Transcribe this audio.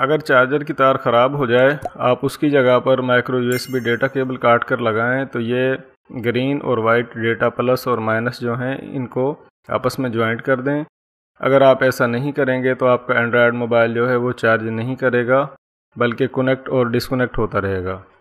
अगर चार्जर की तार ख़राब हो जाए आप उसकी जगह पर माइक्रो यूएसबी डेटा केबल काट कर लगाएं तो ये ग्रीन और वाइट डेटा प्लस और माइनस जो हैं इनको आपस में ज्वाइंट कर दें अगर आप ऐसा नहीं करेंगे तो आपका एंड्रॉयड मोबाइल जो है वो चार्ज नहीं करेगा बल्कि कनेक्ट और डिसकनेक्ट होता रहेगा